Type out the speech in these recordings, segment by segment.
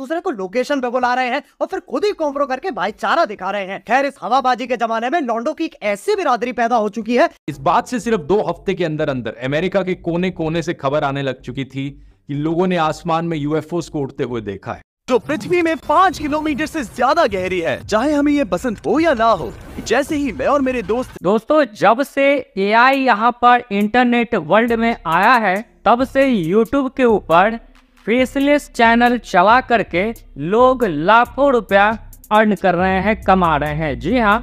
दूसरे को लोकेशन पे बुला रहे हैं और फिर खुद ही कॉम्प्रो करके भाईचारा दिखा रहे हैं खैर इस हवाबाजी के जमाने में लॉन्डो की एक ऐसी बिरादरी पैदा हो चुकी है इस बात से सिर्फ दो हफ्ते के अंदर अंदर अमेरिका के कोने कोने से खबर आने लग चुकी थी कि लोगों ने आसमान में यूएफओ को उड़ते हुए देखा है जो पृथ्वी में पाँच किलोमीटर से ज्यादा गहरी है चाहे हमें ये पसंद हो या ना हो जैसे ही मैं और मेरे दोस्त दोस्तों जब से एआई यहाँ पर इंटरनेट वर्ल्ड में आया है तब से यूट्यूब के ऊपर फेसलेस चैनल चला करके लोग लाखों रुपया अर्न कर रहे हैं कमा रहे हैं जी हाँ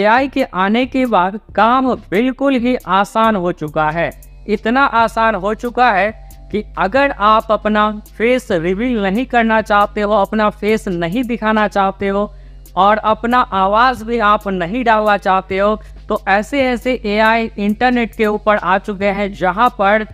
एआई के आने के बाद काम बिल्कुल ही आसान हो चुका है इतना आसान हो चुका है कि अगर आप अपना फेस रिवील नहीं करना चाहते हो अपना फेस नहीं दिखाना चाहते हो और अपना आवाज़ भी आप नहीं डालना चाहते हो तो ऐसे ऐसे एआई इंटरनेट के ऊपर आ चुके हैं जहाँ पर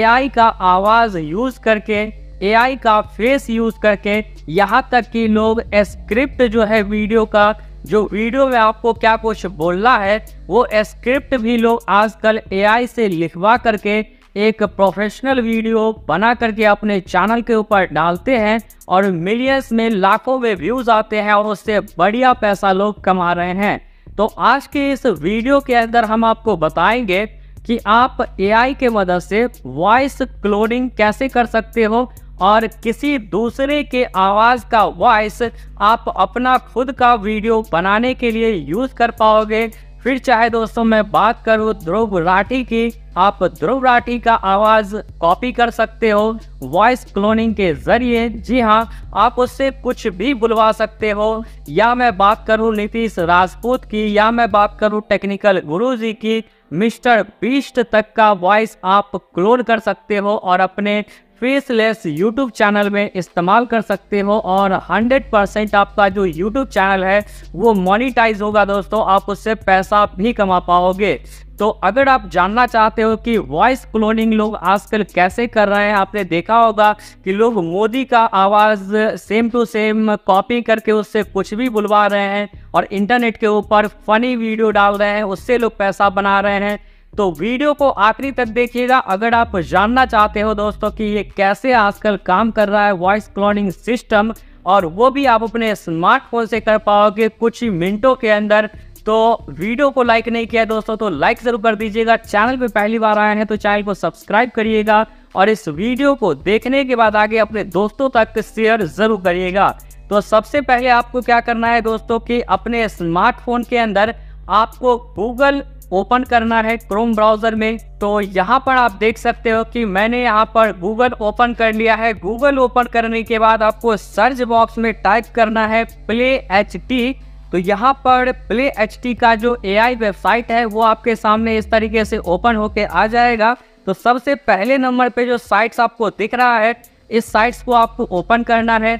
एआई का आवाज़ यूज़ करके एआई का फेस यूज करके यहाँ तक कि लोग स्क्रिप्ट जो है वीडियो का जो वीडियो में आपको क्या कुछ बोलना है वो स्क्रिप्ट भी लोग आजकल एआई से लिखवा करके एक प्रोफेशनल वीडियो बना करके अपने चैनल के ऊपर डालते हैं और मिलियंस में लाखों में व्यूज आते हैं और उससे बढ़िया पैसा लोग कमा रहे हैं तो आज के इस वीडियो के अंदर हम आपको बताएंगे कि आप एआई के मदद से वॉइस क्लोनिंग कैसे कर सकते हो और किसी दूसरे के आवाज़ का वॉइस आप अपना खुद का वीडियो बनाने के लिए यूज़ कर पाओगे फिर चाहे दोस्तों मैं बात करूँ ध्रुव राठी की आप ध्रुव राठी का आवाज़ कॉपी कर सकते हो वॉइस क्लोनिंग के ज़रिए जी हाँ आप उससे कुछ भी बुलवा सकते हो या मैं बात करूँ नीतीश राजपूत की या मैं बात करूँ टेक्निकल गुरु जी की मिस्टर बीस्ट तक का वॉइस आप क्लोन कर सकते हो और अपने फेसलेस यूट्यूब चैनल में इस्तेमाल कर सकते हो और 100 परसेंट आपका जो यूट्यूब चैनल है वो मोनिटाइज होगा दोस्तों आप उससे पैसा भी कमा पाओगे तो अगर आप जानना चाहते हो कि वॉइस क्लोनिंग लोग आजकल कैसे कर रहे हैं आपने देखा होगा कि लोग मोदी का आवाज़ सेम टू सेम कॉपी करके उससे कुछ भी बुलवा रहे हैं और इंटरनेट के ऊपर फनी वीडियो डाल रहे हैं उससे लोग पैसा बना रहे हैं तो वीडियो को आखिरी तक देखिएगा अगर आप जानना चाहते हो दोस्तों कि ये कैसे आजकल काम कर रहा है वॉइस क्लोनिंग सिस्टम और वो भी आप अपने स्मार्टफोन से कर पाओगे कुछ ही मिनटों के अंदर तो वीडियो को लाइक नहीं किया दोस्तों तो लाइक ज़रूर कर दीजिएगा चैनल पे पहली बार आए हैं तो चैनल को सब्सक्राइब करिएगा और इस वीडियो को देखने के बाद आगे अपने दोस्तों तक शेयर ज़रूर करिएगा तो सबसे पहले आपको क्या करना है दोस्तों कि अपने स्मार्टफोन के अंदर आपको गूगल ओपन करना है क्रोम ब्राउज़र में तो यहाँ पर आप देख सकते हो कि मैंने यहाँ पर गूगल ओपन कर लिया है गूगल ओपन करने के बाद आपको सर्च बॉक्स में टाइप करना है प्ले एच टी तो यहाँ पर प्ले एच टी का जो ए आई वेबसाइट है वो आपके सामने इस तरीके से ओपन होके आ जाएगा तो सबसे पहले नंबर पे जो साइट्स आपको दिख रहा है इस साइट्स को आपको ओपन करना है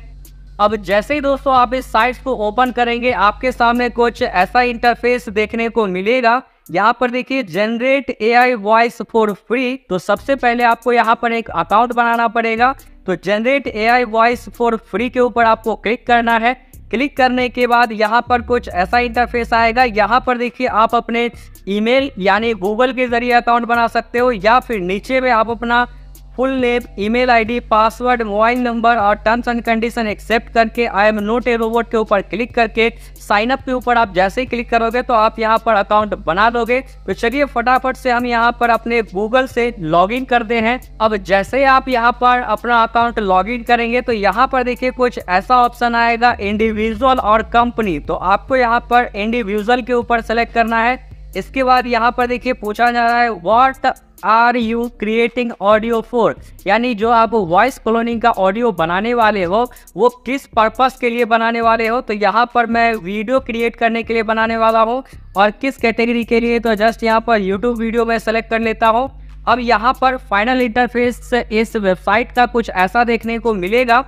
अब जैसे ही दोस्तों आप इस साइट्स को ओपन करेंगे आपके सामने कुछ ऐसा इंटरफेस देखने को मिलेगा यहाँ पर देखिए generate A I voice for free तो सबसे पहले आपको यहाँ पर एक अकाउंट बनाना पड़ेगा तो generate A I voice for free के ऊपर आपको क्लिक करना है क्लिक करने के बाद यहाँ पर कुछ ऐसा इंटरफेस आएगा यहाँ पर देखिए आप अपने ईमेल यानी गूगल के ज़रिए अकाउंट बना सकते हो या फिर नीचे में आप अपना full name email ID, password mobile number और टर्म्स एंड कंडीशन एक्सेप्ट करके I am not a robot के ऊपर क्लिक करके साइन अप के ऊपर आप जैसे ही क्लिक करोगे तो आप यहाँ पर अकाउंट बना लोगे तो चलिए फटाफट से हम यहाँ पर अपने गूगल से लॉग इन करते हैं अब जैसे ही आप यहाँ पर अपना अकाउंट लॉग इन करेंगे तो यहाँ पर देखिए कुछ ऐसा ऑप्शन आएगा इंडिविजुअल और कंपनी तो आपको यहाँ पर इंडिविजुअल के ऊपर सेलेक्ट करना है इसके बाद यहाँ पर देखिए पूछा जा रहा है what are you creating audio for यानी जो आप वॉइस क्लोनिंग का ऑडियो बनाने वाले हो वो किस पर्पस के लिए बनाने वाले हो तो यहाँ पर मैं वीडियो क्रिएट करने के लिए बनाने वाला हूँ और किस कैटेगरी के लिए तो जस्ट यहाँ पर यूट्यूब वीडियो मैं सेलेक्ट कर लेता हूँ अब यहाँ पर फाइनल इंटरफेस इस वेबसाइट का कुछ ऐसा देखने को मिलेगा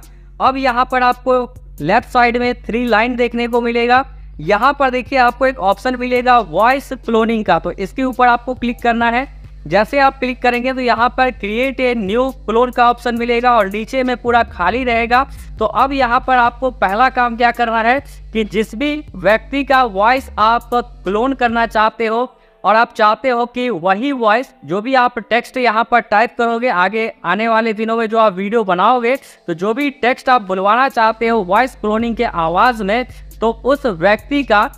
अब यहाँ पर आपको लेफ्ट साइड में थ्री लाइन देखने को मिलेगा यहाँ पर देखिए आपको एक ऑप्शन मिलेगा वॉइस क्लोनिंग का तो इसके ऊपर आपको क्लिक करना है जैसे आप क्लिक करेंगे तो यहाँ पर क्रिएट ए न्यू क्लोन का ऑप्शन मिलेगा और नीचे में पूरा खाली रहेगा तो अब यहाँ पर आपको पहला काम क्या करना है कि जिस भी व्यक्ति का वॉइस आप क्लोन करना चाहते हो और आप चाहते हो कि वही वॉइस जो भी आप टेक्स्ट यहाँ पर टाइप करोगे आगे आने वाले दिनों में जो आप वीडियो बनाओगे तो जो भी टेक्स्ट आप बुलवाना चाहते हो वॉइस क्लोनिंग के आवाज़ में तो उस व्यक्ति का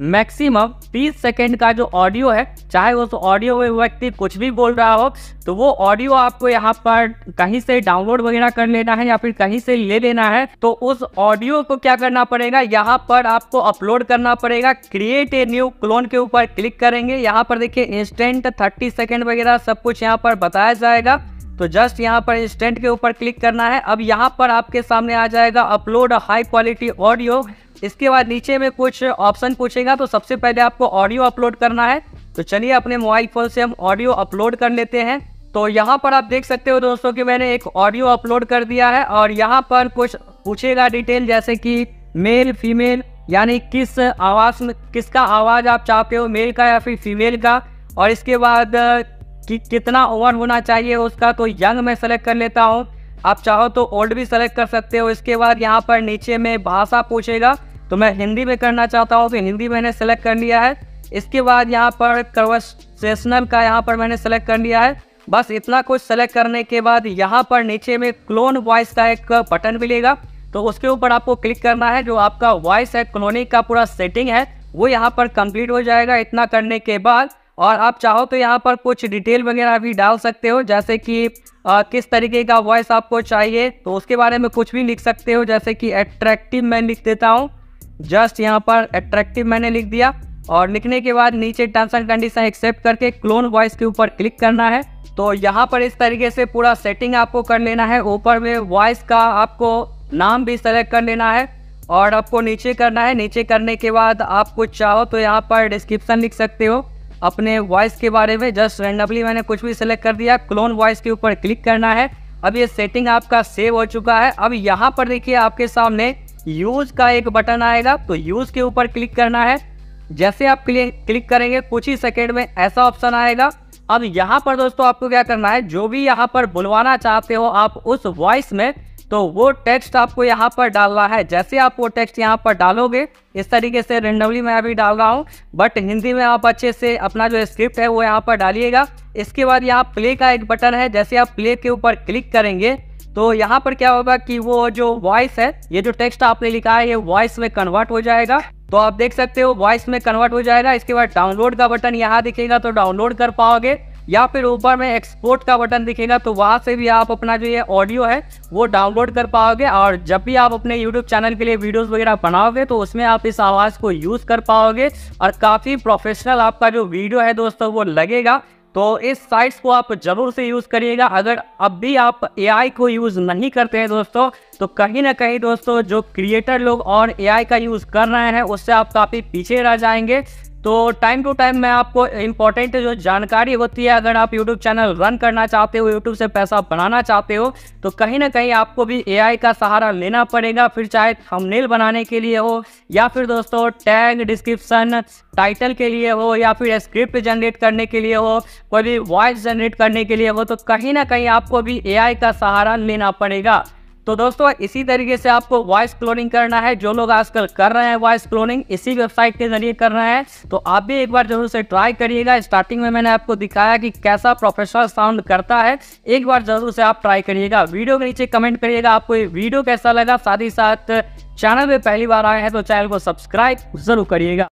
मैक्सिमम 30 सेकेंड का जो ऑडियो है चाहे उस ऑडियो में व्यक्ति कुछ भी बोल रहा हो तो वो ऑडियो आपको यहाँ पर कहीं से डाउनलोड वगैरह कर लेना है या फिर कहीं से ले लेना है तो उस ऑडियो को क्या करना पड़ेगा यहाँ पर आपको अपलोड करना पड़ेगा क्रिएट ए न्यू क्लोन के ऊपर क्लिक करेंगे यहाँ पर देखिए इंस्टेंट थर्टी सेकेंड वगैरह सब कुछ यहाँ पर बताया जाएगा तो जस्ट यहाँ पर इंस्टेंट के ऊपर क्लिक करना है अब यहाँ पर आपके सामने आ जाएगा अपलोड हाई क्वालिटी ऑडियो इसके बाद नीचे में कुछ ऑप्शन पूछेगा तो सबसे पहले आपको ऑडियो अपलोड करना है तो चलिए अपने मोबाइल फ़ोन से हम ऑडियो अपलोड कर लेते हैं तो यहाँ पर आप देख सकते हो दोस्तों कि मैंने एक ऑडियो अपलोड कर दिया है और यहाँ पर कुछ पूछेगा डिटेल जैसे कि मेल फीमेल यानी किस आवाज़ में किसका आवाज़ आप चाहते हो मेल का या फिर फीमेल का और इसके बाद कि कितना ओवर होना चाहिए उसका तो यंग मैं सेलेक्ट कर लेता हूँ आप चाहो तो ओल्ड भी सेलेक्ट कर सकते हो इसके बाद यहाँ पर नीचे में भाषा पूछेगा तो मैं हिंदी में करना चाहता हूँ तो हिंदी मैंने सेलेक्ट कर लिया है इसके बाद यहाँ पर कन्वर्सेशनल का यहाँ पर मैंने सेलेक्ट कर लिया है बस इतना कुछ सेलेक्ट करने के बाद यहाँ पर नीचे में क्लोन वॉइस का एक बटन मिलेगा तो उसके ऊपर आपको क्लिक करना है जो आपका वॉइस है क्लोनिंग का पूरा सेटिंग है वो यहाँ पर कंप्लीट हो जाएगा इतना करने के बाद और आप चाहो तो यहाँ पर कुछ डिटेल वगैरह भी डाल सकते हो जैसे कि आ, किस तरीके का वॉइस आपको चाहिए तो उसके बारे में कुछ भी लिख सकते हो जैसे कि एट्रैक्टिव मैं लिख देता हूँ जस्ट यहाँ पर अट्रैक्टिव मैंने लिख दिया और लिखने के बाद नीचे टर्म्स एंड कंडीशन एक्सेप्ट करके क्लोन वॉइस के ऊपर क्लिक करना है तो यहाँ पर इस तरीके से पूरा सेटिंग आपको कर लेना है ऊपर में वॉइस का आपको नाम भी सेलेक्ट कर लेना है और आपको नीचे करना है नीचे करने के बाद आप कुछ चाहो तो यहाँ पर डिस्क्रिप्शन लिख सकते हो अपने वॉइस के बारे में जस्ट रेंडमली मैंने कुछ भी सेलेक्ट कर दिया क्लोन वॉइस के ऊपर क्लिक करना है अब ये सेटिंग आपका सेव हो चुका है अब यहाँ पर देखिए आपके सामने यूज का एक बटन आएगा तो यूज के ऊपर क्लिक करना है जैसे आप क्लिक करेंगे कुछ ही सेकेंड में ऐसा ऑप्शन आएगा अब यहाँ पर दोस्तों आपको क्या करना है जो भी यहाँ पर बुलवाना चाहते हो आप उस वॉइस में तो वो टेक्स्ट आपको यहाँ पर डालना है जैसे आप वो टेक्स्ट यहाँ पर डालोगे इस तरीके से रेंडमली मैं अभी डाल रहा हूँ बट हिंदी में आप अच्छे से अपना जो स्क्रिप्ट है वो यहाँ पर डालिएगा इसके बाद यहाँ प्ले का एक बटन है जैसे आप प्ले के ऊपर क्लिक करेंगे तो यहाँ पर क्या होगा कि वो जो वॉइस है ये जो टेक्स्ट आपने लिखा है ये वॉइस में कन्वर्ट हो जाएगा तो आप देख सकते हो वॉइस में कन्वर्ट हो जाएगा इसके बाद डाउनलोड का बटन यहाँ दिखेगा तो डाउनलोड कर पाओगे या फिर ऊपर में एक्सपोर्ट का बटन दिखेगा तो वहाँ से भी आप अपना जो ये ऑडियो है वो डाउनलोड कर पाओगे और जब भी आप अपने यूट्यूब चैनल के लिए वीडियोस वगैरह बनाओगे तो उसमें आप इस आवाज़ को यूज़ कर पाओगे और काफ़ी प्रोफेशनल आपका जो वीडियो है दोस्तों वो लगेगा तो इस साइट्स को आप जरूर से यूज़ करिएगा अगर अब भी आप एआई को यूज़ नहीं करते हैं दोस्तों तो कहीं ना कहीं दोस्तों जो क्रिएटर लोग और एआई का यूज़ कर रहे हैं उससे आप काफ़ी पीछे रह जाएंगे तो टाइम टू टाइम मैं आपको इंपॉर्टेंट जो जानकारी होती है अगर आप यूट्यूब चैनल रन करना चाहते हो यूट्यूब से पैसा बनाना चाहते हो तो कहीं ना कहीं आपको भी एआई का सहारा लेना पड़ेगा फिर चाहे थंबनेल बनाने के लिए हो या फिर दोस्तों टैग डिस्क्रिप्शन टाइटल के लिए हो या फिर स्क्रिप्ट जनरेट करने के लिए हो कोई भी वॉइस जनरेट करने के लिए हो तो कहीं ना कहीं आपको भी ए का सहारा लेना पड़ेगा तो दोस्तों इसी तरीके से आपको वॉइस क्लोनिंग करना है जो लोग आजकल कर रहे हैं वॉइस क्लोनिंग इसी वेबसाइट के जरिए कर रहे हैं तो आप भी एक बार जरूर से ट्राई करिएगा स्टार्टिंग में मैंने आपको दिखाया कि कैसा प्रोफेशनल साउंड करता है एक बार जरूर से आप ट्राई करिएगा वीडियो के नीचे कमेंट करिएगा आपको ये वीडियो कैसा लगा साथ ही साथ चैनल पर पहली बार आए हैं तो चैनल को सब्सक्राइब जरूर करिएगा